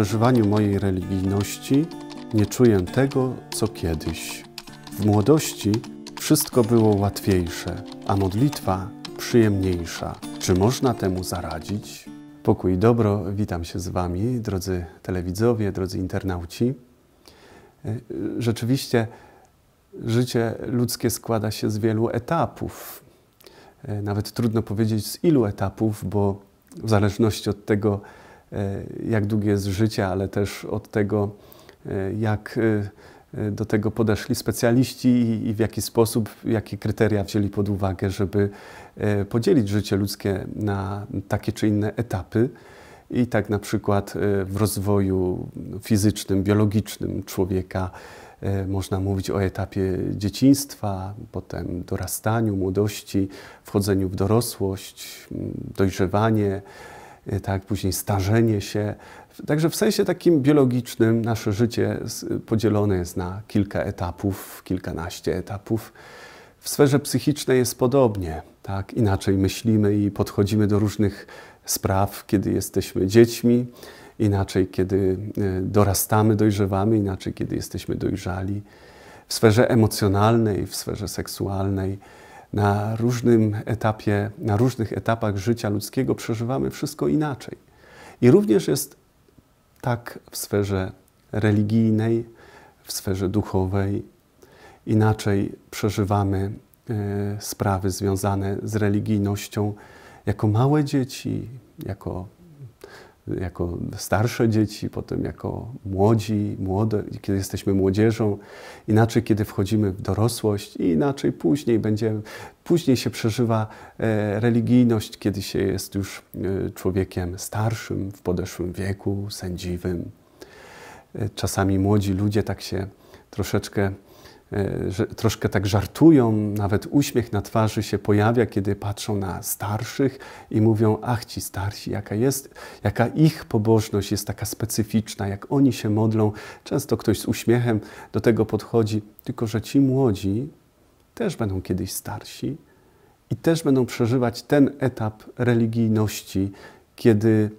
przeżywaniu mojej religijności nie czuję tego, co kiedyś. W młodości wszystko było łatwiejsze, a modlitwa przyjemniejsza. Czy można temu zaradzić? Pokój i dobro, witam się z Wami, drodzy telewidzowie, drodzy internauci. E, rzeczywiście życie ludzkie składa się z wielu etapów. E, nawet trudno powiedzieć z ilu etapów, bo w zależności od tego, E, jak długie jest życie, ale też od tego, e, jak e, do tego podeszli specjaliści i w jaki sposób, jakie kryteria wzięli pod uwagę, żeby podzielić życie ludzkie na takie czy inne etapy. I tak na przykład w rozwoju fizycznym, biologicznym człowieka można mówić o etapie dzieciństwa, potem dorastaniu, młodości, wchodzeniu w dorosłość, dojrzewanie, Y, tak, później starzenie się. Także w sensie takim biologicznym nasze życie podzielone jest na kilka etapów, kilkanaście etapów. W sferze psychicznej jest podobnie, tak? Inaczej myślimy i podchodzimy do różnych spraw, kiedy jesteśmy dziećmi, inaczej kiedy y, dorastamy, dojrzewamy, inaczej kiedy jesteśmy dojrzali. W sferze emocjonalnej, w sferze seksualnej na różnym etapie, na różnych etapach życia ludzkiego przeżywamy wszystko inaczej. I również jest tak w sferze religijnej, w sferze duchowej. Inaczej przeżywamy e, sprawy związane z religijnością jako małe dzieci, jako jako starsze dzieci, potem jako młodzi, młode, kiedy jesteśmy młodzieżą, inaczej kiedy wchodzimy w dorosłość i inaczej później będzie, później się przeżywa e, religijność, kiedy się jest już e, człowiekiem starszym, w podeszłym wieku, sędziwym. E, czasami młodzi ludzie tak się troszeczkę E, że troszkę tak żartują, nawet uśmiech na twarzy się pojawia, kiedy patrzą na starszych i mówią, ach ci starsi, jaka jest, jaka ich pobożność jest taka specyficzna, jak oni się modlą. Często ktoś z uśmiechem do tego podchodzi, tylko że ci młodzi też będą kiedyś starsi i też będą przeżywać ten etap religijności, kiedy,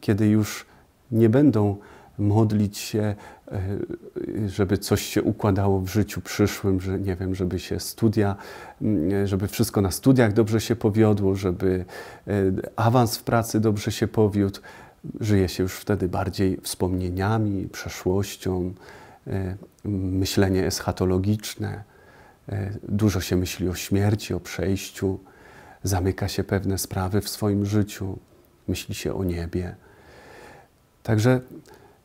kiedy już nie będą modlić się, e, żeby coś się układało w życiu przyszłym, że nie wiem, żeby się studia, żeby wszystko na studiach dobrze się powiodło, żeby e, awans w pracy dobrze się powiódł. Żyje się już wtedy bardziej wspomnieniami, przeszłością, e, myślenie eschatologiczne. Dużo się myśli o śmierci, o przejściu, zamyka się pewne sprawy w swoim życiu, myśli się o niebie. Także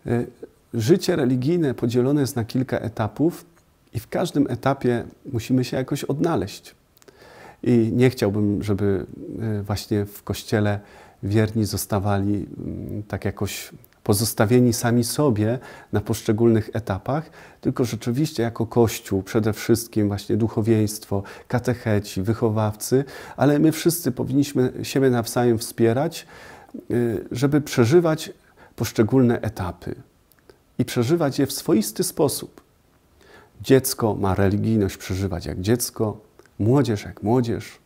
Y, życie religijne podzielone jest na kilka etapów, i w każdym etapie musimy się jakoś odnaleźć. I nie chciałbym, żeby y, właśnie w kościele wierni zostawali mm, tak jakoś pozostawieni sami sobie na poszczególnych etapach, tylko rzeczywiście jako Kościół, przede wszystkim właśnie duchowieństwo, katecheci, wychowawcy, ale my wszyscy powinniśmy siebie nawzajem wspierać, y, żeby przeżywać poszczególne etapy i przeżywać je w swoisty sposób. Dziecko ma religijność przeżywać jak dziecko, młodzież jak młodzież,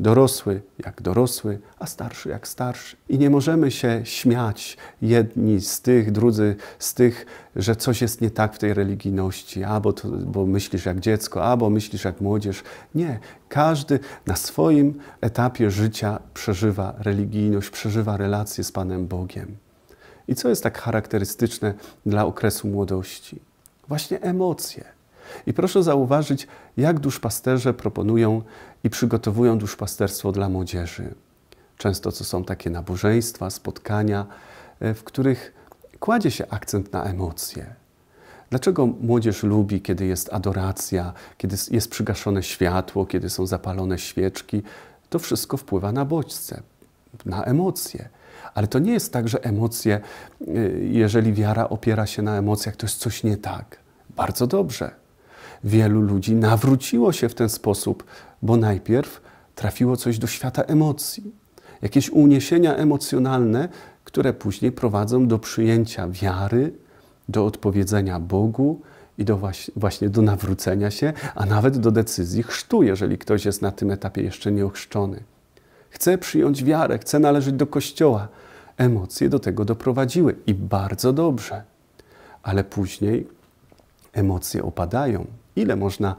dorosły jak dorosły, a starszy jak starszy. I nie możemy się śmiać jedni z tych, drudzy z tych, że coś jest nie tak w tej religijności, albo to, bo myślisz jak dziecko, albo myślisz jak młodzież. Nie, każdy na swoim etapie życia przeżywa religijność, przeżywa relacje z Panem Bogiem. I co jest tak charakterystyczne dla okresu młodości? Właśnie emocje. I proszę zauważyć, jak duszpasterze proponują i przygotowują duszpasterstwo dla młodzieży. Często to są takie nabożeństwa, spotkania, e, w których kładzie się akcent na emocje. Dlaczego młodzież lubi, kiedy jest adoracja, kiedy jest przygaszone światło, kiedy są zapalone świeczki? To wszystko wpływa na bodźce, na emocje. Ale to nie jest tak, że emocje, y, jeżeli wiara opiera się na emocjach, to jest coś nie tak. Bardzo dobrze. Wielu ludzi nawróciło się w ten sposób, bo najpierw trafiło coś do świata emocji. Jakieś uniesienia emocjonalne, które później prowadzą do przyjęcia wiary, do odpowiedzenia Bogu i do właśnie do nawrócenia się, a nawet do decyzji chrztu, jeżeli ktoś jest na tym etapie jeszcze nieochrzczony. Chcę przyjąć wiarę, chcę należeć do Kościoła. Emocje do tego doprowadziły i bardzo dobrze. Ale później emocje opadają. Ile można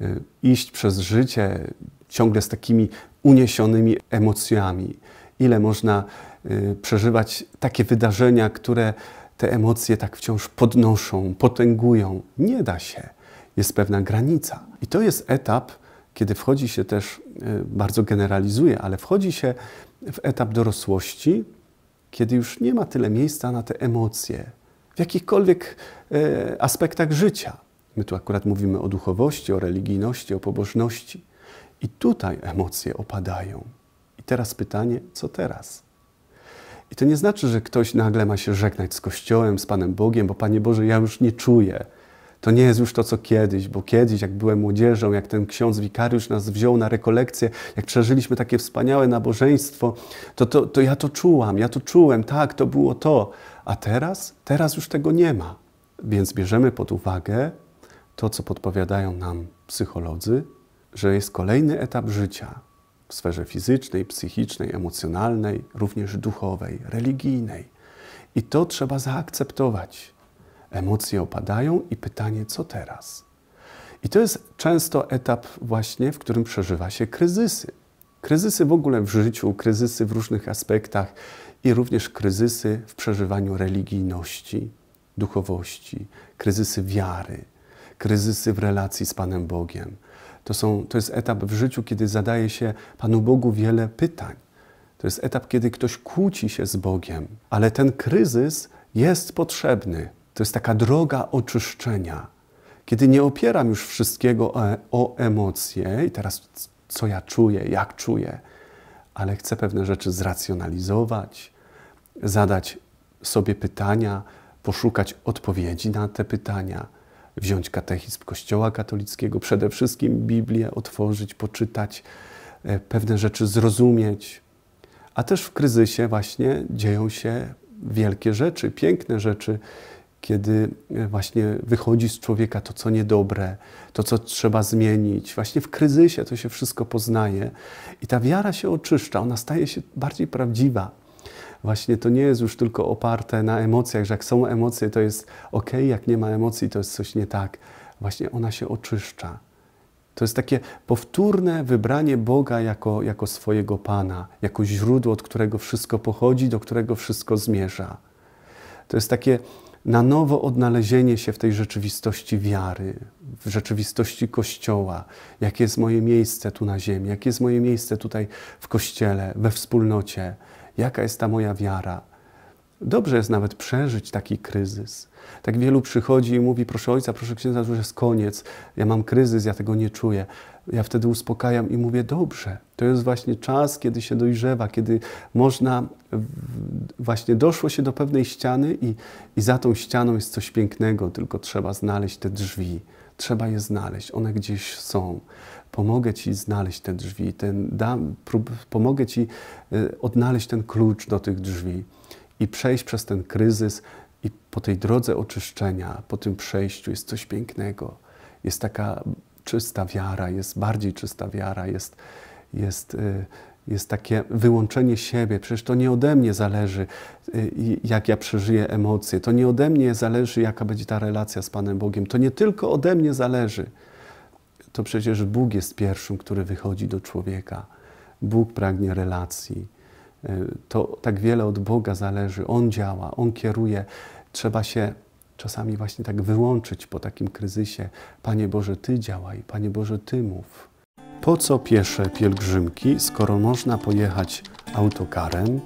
y, iść przez życie ciągle z takimi uniesionymi emocjami? Ile można y, przeżywać takie wydarzenia, które te emocje tak wciąż podnoszą, potęgują? Nie da się. Jest pewna granica. I to jest etap, kiedy wchodzi się też, e, bardzo generalizuje, ale wchodzi się w etap dorosłości, kiedy już nie ma tyle miejsca na te emocje w jakichkolwiek e, aspektach życia. My tu akurat mówimy o duchowości, o religijności, o pobożności. I tutaj emocje opadają. I teraz pytanie, co teraz? I to nie znaczy, że ktoś nagle ma się żegnać z Kościołem, z Panem Bogiem, bo Panie Boże, ja już nie czuję to nie jest już to, co kiedyś, bo kiedyś, jak byłem młodzieżą, jak ten ksiądz wikariusz nas wziął na rekolekcję, jak przeżyliśmy takie wspaniałe nabożeństwo, to, to, to ja to czułam, ja to czułem, tak, to było to. A teraz? Teraz już tego nie ma. Więc bierzemy pod uwagę to, co podpowiadają nam psycholodzy, że jest kolejny etap życia w sferze fizycznej, psychicznej, emocjonalnej, również duchowej, religijnej. I to trzeba zaakceptować emocje opadają i pytanie, co teraz? I to jest często etap właśnie, w którym przeżywa się kryzysy. Kryzysy w ogóle w życiu, kryzysy w różnych aspektach i również kryzysy w przeżywaniu religijności, duchowości, kryzysy wiary, kryzysy w relacji z Panem Bogiem. To, są, to jest etap w życiu, kiedy zadaje się Panu Bogu wiele pytań. To jest etap, kiedy ktoś kłóci się z Bogiem, ale ten kryzys jest potrzebny, to jest taka droga oczyszczenia, kiedy nie opieram już wszystkiego o, e, o emocje i teraz co ja czuję, jak czuję, ale chcę pewne rzeczy zracjonalizować, zadać sobie pytania, poszukać odpowiedzi na te pytania, wziąć katechizm Kościoła katolickiego, przede wszystkim Biblię otworzyć, poczytać, e, pewne rzeczy zrozumieć. A też w kryzysie właśnie dzieją się wielkie rzeczy, piękne rzeczy kiedy e, właśnie wychodzi z człowieka to, co niedobre, to, co trzeba zmienić. Właśnie w kryzysie to się wszystko poznaje i ta wiara się oczyszcza, ona staje się bardziej prawdziwa. Właśnie to nie jest już tylko oparte na emocjach, że jak są emocje, to jest ok, jak nie ma emocji, to jest coś nie tak. Właśnie ona się oczyszcza. To jest takie powtórne wybranie Boga jako, jako swojego Pana, jako źródło, od którego wszystko pochodzi, do którego wszystko zmierza. To jest takie na nowo odnalezienie się w tej rzeczywistości wiary, w rzeczywistości Kościoła, jakie jest moje miejsce tu na ziemi, jakie jest moje miejsce tutaj w Kościele, we wspólnocie, jaka jest ta moja wiara. Dobrze jest nawet przeżyć taki kryzys. Tak wielu przychodzi i mówi, proszę ojca, proszę księdza, już jest koniec, ja mam kryzys, ja tego nie czuję. Ja wtedy uspokajam i mówię, dobrze, to jest właśnie czas, kiedy się dojrzewa, kiedy można, właśnie doszło się do pewnej ściany i, i za tą ścianą jest coś pięknego, tylko trzeba znaleźć te drzwi. Trzeba je znaleźć, one gdzieś są. Pomogę Ci znaleźć te drzwi, ten, dam, prób, pomogę Ci y, odnaleźć ten klucz do tych drzwi i przejść przez ten kryzys i po tej drodze oczyszczenia, po tym przejściu jest coś pięknego. Jest taka czysta wiara, jest bardziej czysta wiara, jest, jest, y, jest takie wyłączenie siebie. Przecież to nie ode mnie zależy, y, jak ja przeżyję emocje, to nie ode mnie zależy, jaka będzie ta relacja z Panem Bogiem, to nie tylko ode mnie zależy. To przecież Bóg jest pierwszym, który wychodzi do człowieka. Bóg pragnie relacji. E, to tak wiele od Boga zależy. On działa, On kieruje. Trzeba się czasami właśnie tak wyłączyć po takim kryzysie. Panie Boże, Ty działaj, Panie Boże, Ty mów. Po co piesze pielgrzymki, skoro można pojechać autokarem?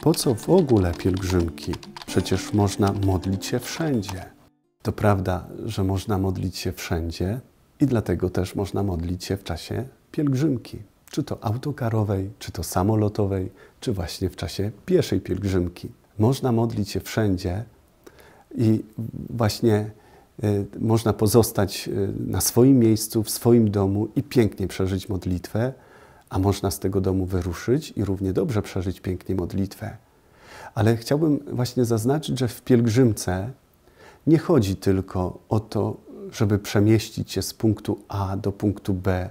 Po co w ogóle pielgrzymki? Przecież można modlić się wszędzie. To prawda, że można modlić się wszędzie i dlatego też można modlić się w czasie pielgrzymki czy to autokarowej, czy to samolotowej, czy właśnie w czasie pieszej pielgrzymki. Można modlić się wszędzie i właśnie y, można pozostać y, na swoim miejscu, w swoim domu i pięknie przeżyć modlitwę, a można z tego domu wyruszyć i równie dobrze przeżyć pięknie modlitwę. Ale chciałbym właśnie zaznaczyć, że w pielgrzymce nie chodzi tylko o to, żeby przemieścić się z punktu A do punktu B,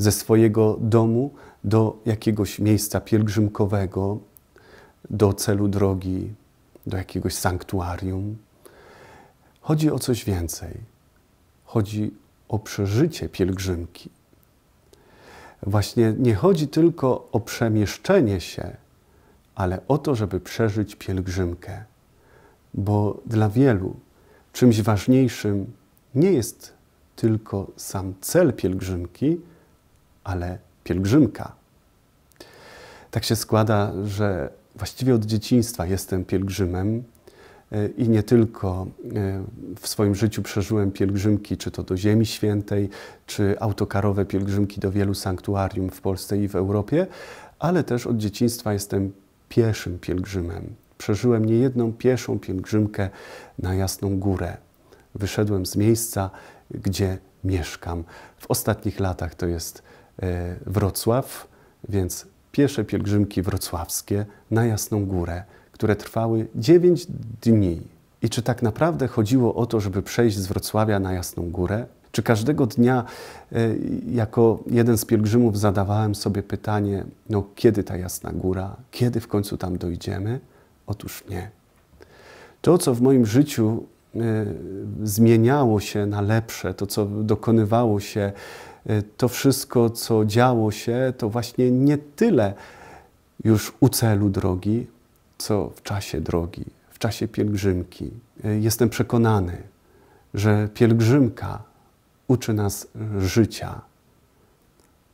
ze swojego domu do jakiegoś miejsca pielgrzymkowego, do celu drogi, do jakiegoś sanktuarium. Chodzi o coś więcej. Chodzi o przeżycie pielgrzymki. Właśnie nie chodzi tylko o przemieszczenie się, ale o to, żeby przeżyć pielgrzymkę. Bo dla wielu czymś ważniejszym nie jest tylko sam cel pielgrzymki, ale pielgrzymka. Tak się składa, że właściwie od dzieciństwa jestem pielgrzymem e, i nie tylko e, w swoim życiu przeżyłem pielgrzymki, czy to do Ziemi Świętej, czy autokarowe pielgrzymki do wielu sanktuarium w Polsce i w Europie, ale też od dzieciństwa jestem pieszym pielgrzymem. Przeżyłem niejedną pieszą pielgrzymkę na Jasną Górę. Wyszedłem z miejsca, gdzie mieszkam. W ostatnich latach to jest E, Wrocław, więc piesze pielgrzymki wrocławskie na Jasną Górę, które trwały 9 dni. I czy tak naprawdę chodziło o to, żeby przejść z Wrocławia na Jasną Górę? Czy każdego dnia, e, jako jeden z pielgrzymów, zadawałem sobie pytanie: No, kiedy ta jasna góra? Kiedy w końcu tam dojdziemy? Otóż nie. To, co w moim życiu e, zmieniało się na lepsze, to, co dokonywało się Y, to wszystko, co działo się, to właśnie nie tyle już u celu drogi, co w czasie drogi, w czasie pielgrzymki. Y, jestem przekonany, że pielgrzymka uczy nas życia.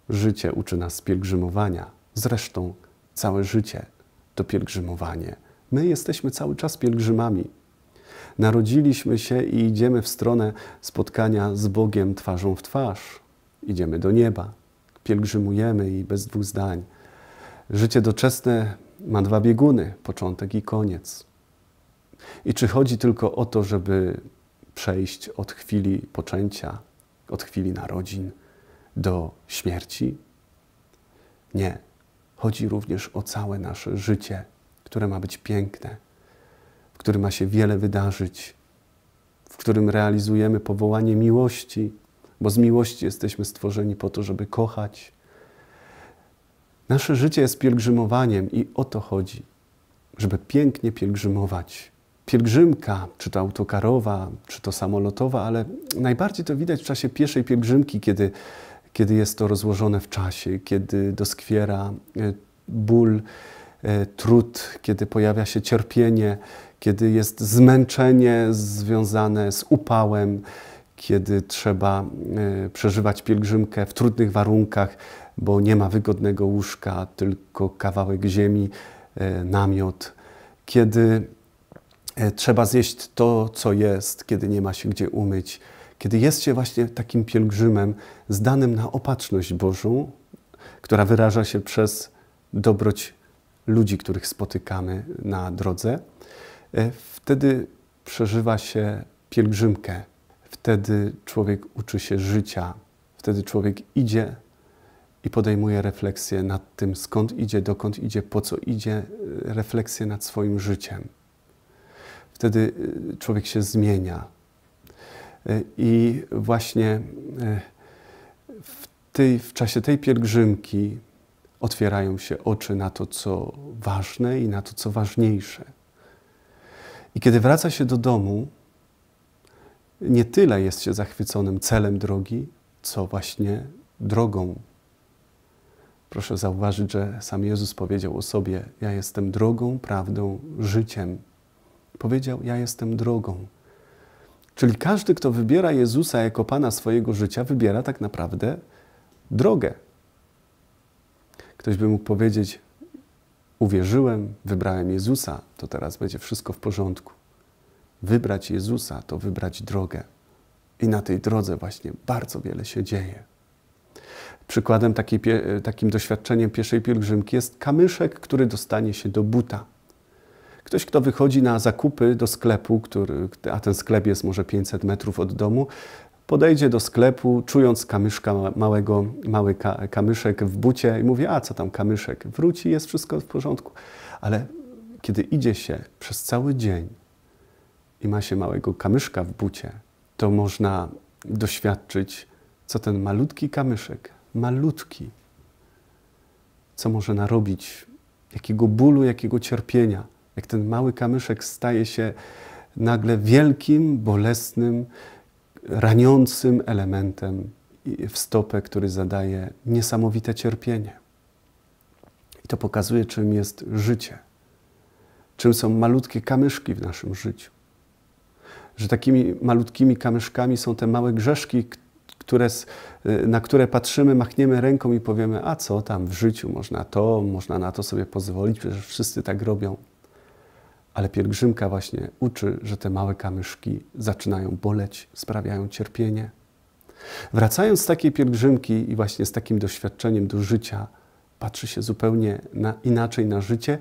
Życie uczy nas pielgrzymowania. Zresztą całe życie to pielgrzymowanie. My jesteśmy cały czas pielgrzymami. Narodziliśmy się i idziemy w stronę spotkania z Bogiem twarzą w twarz idziemy do nieba, pielgrzymujemy i bez dwóch zdań. Życie doczesne ma dwa bieguny początek i koniec. I czy chodzi tylko o to, żeby przejść od chwili poczęcia, od chwili narodzin do śmierci? Nie. Chodzi również o całe nasze życie, które ma być piękne, w którym ma się wiele wydarzyć, w którym realizujemy powołanie miłości, bo z miłości jesteśmy stworzeni po to, żeby kochać. Nasze życie jest pielgrzymowaniem i o to chodzi, żeby pięknie pielgrzymować. Pielgrzymka, czy to autokarowa, czy to samolotowa, ale najbardziej to widać w czasie pieszej pielgrzymki, kiedy, kiedy jest to rozłożone w czasie, kiedy doskwiera e, ból, e, trud, kiedy pojawia się cierpienie, kiedy jest zmęczenie związane z upałem, kiedy trzeba e, przeżywać pielgrzymkę w trudnych warunkach, bo nie ma wygodnego łóżka, tylko kawałek ziemi, e, namiot, kiedy e, trzeba zjeść to, co jest, kiedy nie ma się gdzie umyć, kiedy jest się właśnie takim pielgrzymem zdanym na opatrzność Bożą, która wyraża się przez dobroć ludzi, których spotykamy na drodze, wtedy przeżywa się pielgrzymkę Wtedy człowiek uczy się życia, wtedy człowiek idzie i podejmuje refleksję nad tym, skąd idzie, dokąd idzie, po co idzie, e, refleksję nad swoim życiem. Wtedy e, człowiek się zmienia. E, I właśnie w, tej, w czasie tej pielgrzymki otwierają się oczy na to, co ważne i na to, co ważniejsze. I kiedy wraca się do domu, nie tyle jest się zachwyconym celem drogi, co właśnie drogą. Proszę zauważyć, że sam Jezus powiedział o sobie: Ja jestem drogą, prawdą, życiem. Powiedział: Ja jestem drogą. Czyli każdy, kto wybiera Jezusa jako pana swojego życia, wybiera tak naprawdę drogę. Ktoś by mógł powiedzieć: Uwierzyłem, wybrałem Jezusa, to teraz będzie wszystko w porządku. Wybrać Jezusa to wybrać drogę. I na tej drodze właśnie bardzo wiele się dzieje. Przykładem takiej, e, takim doświadczeniem pieszej pielgrzymki jest kamyszek, który dostanie się do buta. Ktoś, kto wychodzi na zakupy do sklepu, który, a ten sklep jest może 500 metrów od domu, podejdzie do sklepu, czując kamyszka małego, mały kamyszek w bucie i mówi, a co tam kamyszek, wróci, jest wszystko w porządku. Ale kiedy idzie się przez cały dzień, i ma się małego kamyszka w bucie, to można doświadczyć, co ten malutki kamyszek, malutki, co może narobić, jakiego bólu, jakiego cierpienia, jak ten mały kamyszek staje się nagle wielkim, bolesnym, raniącym elementem w stopę, który zadaje niesamowite cierpienie. I to pokazuje, czym jest życie, czym są malutkie kamyszki w naszym życiu że takimi malutkimi kamyszkami są te małe grzeszki, które, y, na które patrzymy, machniemy ręką i powiemy, a co tam w życiu, można to, można na to sobie pozwolić, przecież wszyscy tak robią. Ale pielgrzymka właśnie uczy, że te małe kamyszki zaczynają boleć, sprawiają cierpienie. Wracając z takiej pielgrzymki i właśnie z takim doświadczeniem do życia, patrzy się zupełnie na, inaczej na życie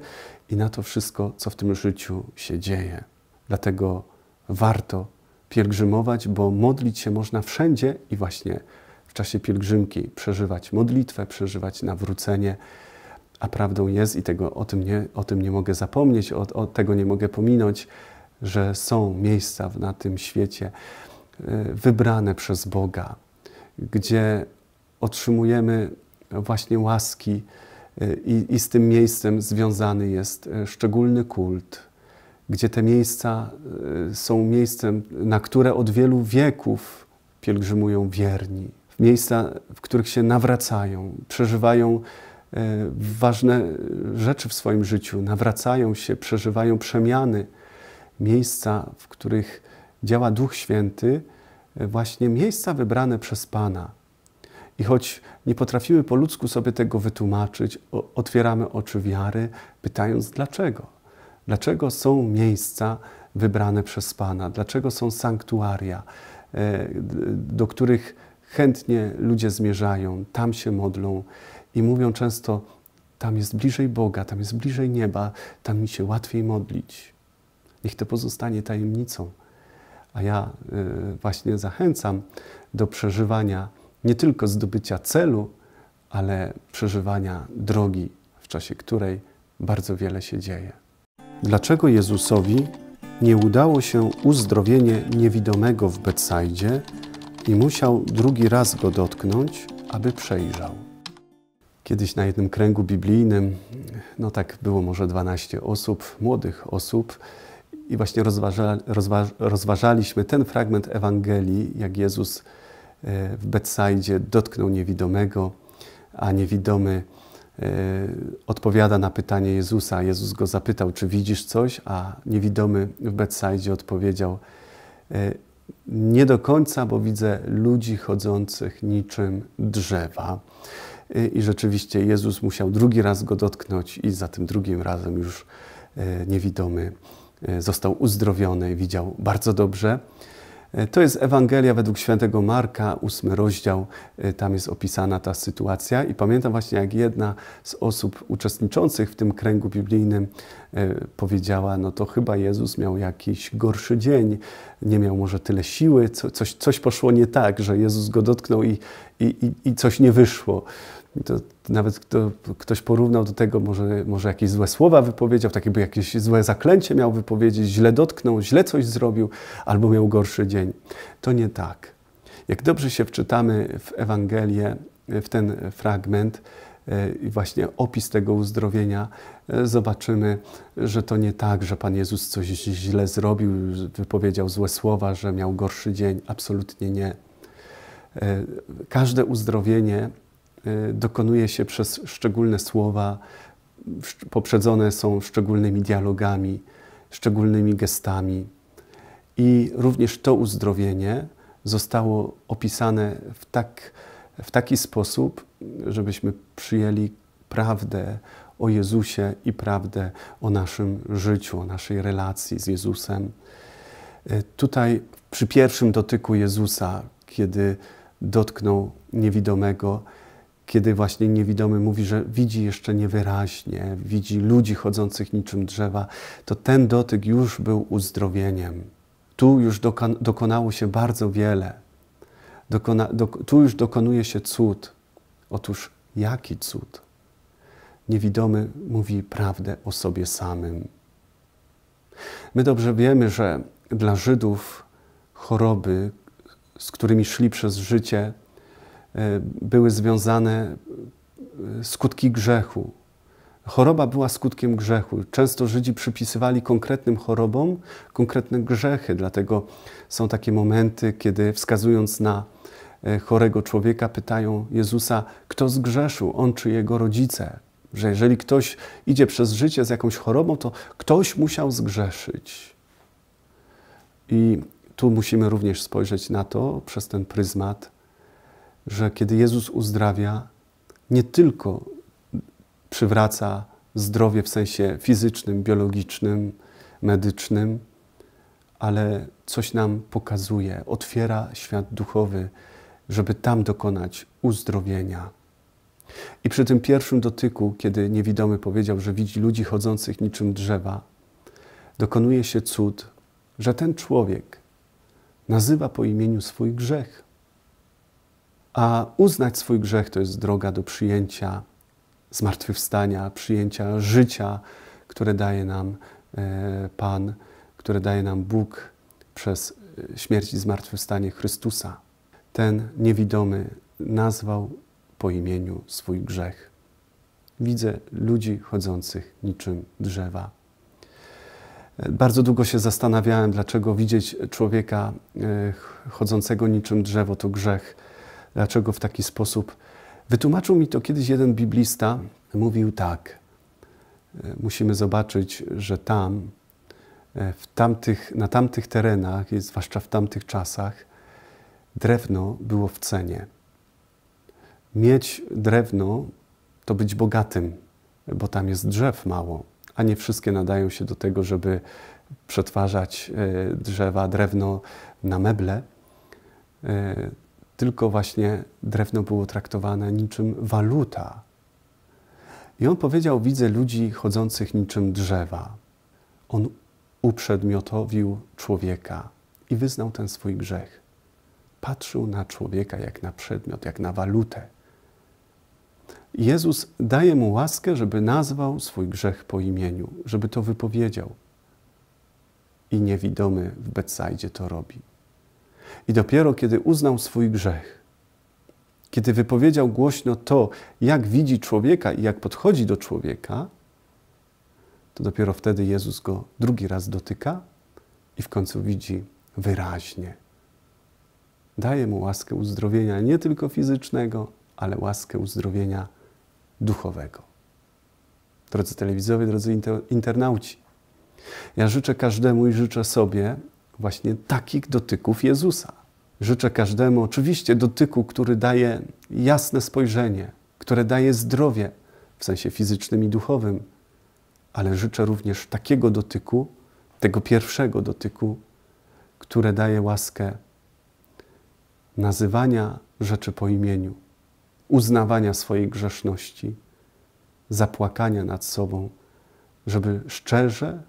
i na to wszystko, co w tym życiu się dzieje. Dlatego warto pielgrzymować, bo modlić się można wszędzie i właśnie w czasie pielgrzymki przeżywać modlitwę, przeżywać nawrócenie. A prawdą jest, i tego, o, tym nie, o tym nie mogę zapomnieć, o, o tego nie mogę pominąć, że są miejsca na tym świecie y, wybrane przez Boga, gdzie otrzymujemy właśnie łaski, y, i, i z tym miejscem związany jest y, szczególny kult, gdzie te miejsca y, są miejscem, na które od wielu wieków pielgrzymują wierni. Miejsca, w których się nawracają, przeżywają y, ważne rzeczy w swoim życiu, nawracają się, przeżywają przemiany. Miejsca, w których działa Duch Święty, y, właśnie miejsca wybrane przez Pana. I choć nie potrafiły po ludzku sobie tego wytłumaczyć, otwieramy oczy wiary, pytając dlaczego. Dlaczego są miejsca wybrane przez Pana? Dlaczego są sanktuaria, e, do których chętnie ludzie zmierzają, tam się modlą i mówią często: Tam jest bliżej Boga, tam jest bliżej nieba, tam mi się łatwiej modlić. Niech to pozostanie tajemnicą. A ja e, właśnie zachęcam do przeżywania nie tylko zdobycia celu, ale przeżywania drogi, w czasie której bardzo wiele się dzieje dlaczego Jezusowi nie udało się uzdrowienie niewidomego w Betsajdzie i musiał drugi raz go dotknąć, aby przejrzał. Kiedyś na jednym kręgu biblijnym, no tak było może 12 osób, młodych osób, i właśnie rozważa, rozważaliśmy ten fragment Ewangelii, jak Jezus e, w Betsajdzie dotknął niewidomego, a niewidomy Y, odpowiada na pytanie Jezusa. Jezus go zapytał, czy widzisz coś, a niewidomy w Betsajdzie odpowiedział, y, nie do końca, bo widzę ludzi chodzących niczym drzewa. Y, I rzeczywiście Jezus musiał drugi raz go dotknąć, i za tym drugim razem już niewidomy został uzdrowiony, widział bardzo dobrze. E, to jest Ewangelia według świętego Marka, ósmy rozdział. E, tam jest opisana ta sytuacja i pamiętam właśnie, jak jedna z osób uczestniczących w tym kręgu biblijnym Y, powiedziała, no to chyba Jezus miał jakiś gorszy dzień, nie miał może tyle siły, coś, coś poszło nie tak, że Jezus go dotknął i, i, i coś nie wyszło. To nawet ktoś porównał do tego, może, może jakieś złe słowa wypowiedział, tak jakby jakieś złe zaklęcie miał wypowiedzieć, źle dotknął, źle coś zrobił, albo miał gorszy dzień. To nie tak. Jak dobrze się wczytamy w Ewangelię, w ten fragment, y, i właśnie opis tego uzdrowienia, E, zobaczymy, że to nie tak, że Pan Jezus coś źle zrobił, wypowiedział złe słowa, że miał gorszy dzień. Absolutnie nie. E, każde uzdrowienie e, dokonuje się przez szczególne słowa, poprzedzone są szczególnymi dialogami, szczególnymi gestami. I również to uzdrowienie zostało opisane w, tak, w taki sposób, żebyśmy przyjęli prawdę o Jezusie i prawdę o naszym życiu, o naszej relacji z Jezusem. E, tutaj przy pierwszym dotyku Jezusa, kiedy dotknął niewidomego, kiedy właśnie niewidomy mówi, że widzi jeszcze niewyraźnie, widzi ludzi chodzących niczym drzewa, to ten dotyk już był uzdrowieniem. Tu już dokonało się bardzo wiele. Dokona, do, tu już dokonuje się cud. Otóż jaki cud? niewidomy mówi prawdę o sobie samym. My dobrze wiemy, że dla Żydów choroby, z którymi szli przez życie, e, były związane e, skutki grzechu. Choroba była skutkiem grzechu. Często Żydzi przypisywali konkretnym chorobom konkretne grzechy, dlatego są takie momenty, kiedy wskazując na e, chorego człowieka, pytają Jezusa, kto zgrzeszył, on czy jego rodzice że jeżeli ktoś idzie przez życie z jakąś chorobą, to ktoś musiał zgrzeszyć. I tu musimy również spojrzeć na to przez ten pryzmat, że kiedy Jezus uzdrawia, nie tylko przywraca zdrowie w sensie fizycznym, biologicznym, medycznym, ale coś nam pokazuje, otwiera świat duchowy, żeby tam dokonać uzdrowienia. I przy tym pierwszym dotyku, kiedy niewidomy powiedział, że widzi ludzi chodzących niczym drzewa, dokonuje się cud, że ten człowiek nazywa po imieniu swój grzech. A uznać swój grzech to jest droga do przyjęcia zmartwychwstania, przyjęcia życia, które daje nam e, Pan, które daje nam Bóg przez e, śmierć i zmartwychwstanie Chrystusa. Ten niewidomy nazwał po imieniu swój grzech. Widzę ludzi chodzących niczym drzewa. Bardzo długo się zastanawiałem, dlaczego widzieć człowieka e, chodzącego niczym drzewo to grzech, dlaczego w taki sposób. Wytłumaczył mi to kiedyś jeden biblista, mówił tak: e, Musimy zobaczyć, że tam, e, w tamtych, na tamtych terenach, zwłaszcza w tamtych czasach, drewno było w cenie. Mieć drewno to być bogatym, bo tam jest drzew mało, a nie wszystkie nadają się do tego, żeby przetwarzać e, drzewa, drewno na meble. E, tylko właśnie drewno było traktowane niczym waluta. I on powiedział: Widzę ludzi chodzących niczym drzewa. On uprzedmiotowił człowieka i wyznał ten swój grzech. Patrzył na człowieka jak na przedmiot, jak na walutę. Jezus daje mu łaskę, żeby nazwał swój grzech po imieniu, żeby to wypowiedział. I niewidomy w Betsajdzie to robi. I dopiero kiedy uznał swój grzech, kiedy wypowiedział głośno to, jak widzi człowieka i jak podchodzi do człowieka, to dopiero wtedy Jezus go drugi raz dotyka i w końcu widzi wyraźnie. Daje mu łaskę uzdrowienia nie tylko fizycznego, ale łaskę uzdrowienia duchowego. Drodzy telewizowie, drodzy internauci, ja życzę każdemu i życzę sobie właśnie takich dotyków Jezusa. Życzę każdemu oczywiście dotyku, który daje jasne spojrzenie, które daje zdrowie w sensie fizycznym i duchowym, ale życzę również takiego dotyku, tego pierwszego dotyku, które daje łaskę nazywania rzeczy po imieniu uznawania swojej grzeszności, zapłakania nad sobą, żeby szczerze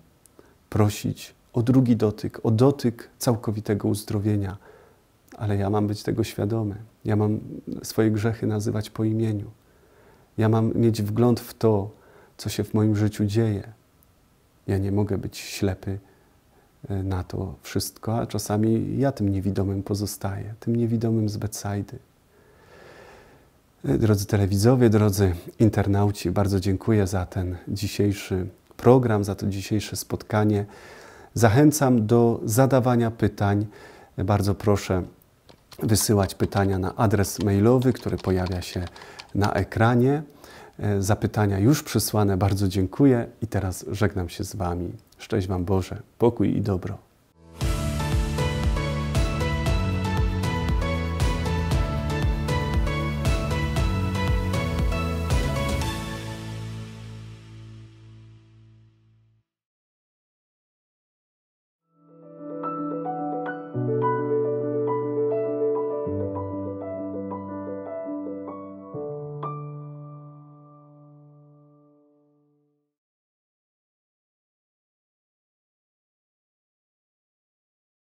prosić o drugi dotyk, o dotyk całkowitego uzdrowienia. Ale ja mam być tego świadomy. Ja mam swoje grzechy nazywać po imieniu. Ja mam mieć wgląd w to, co się w moim życiu dzieje. Ja nie mogę być ślepy e, na to wszystko, a czasami ja tym niewidomym pozostaję, tym niewidomym z Betsajdy. Drodzy telewidzowie, drodzy internauci, bardzo dziękuję za ten dzisiejszy program, za to dzisiejsze spotkanie. Zachęcam do zadawania pytań. Bardzo proszę wysyłać pytania na adres mailowy, który pojawia się na ekranie. Zapytania już przysłane, bardzo dziękuję i teraz żegnam się z Wami. Szczęść Wam Boże, pokój i dobro.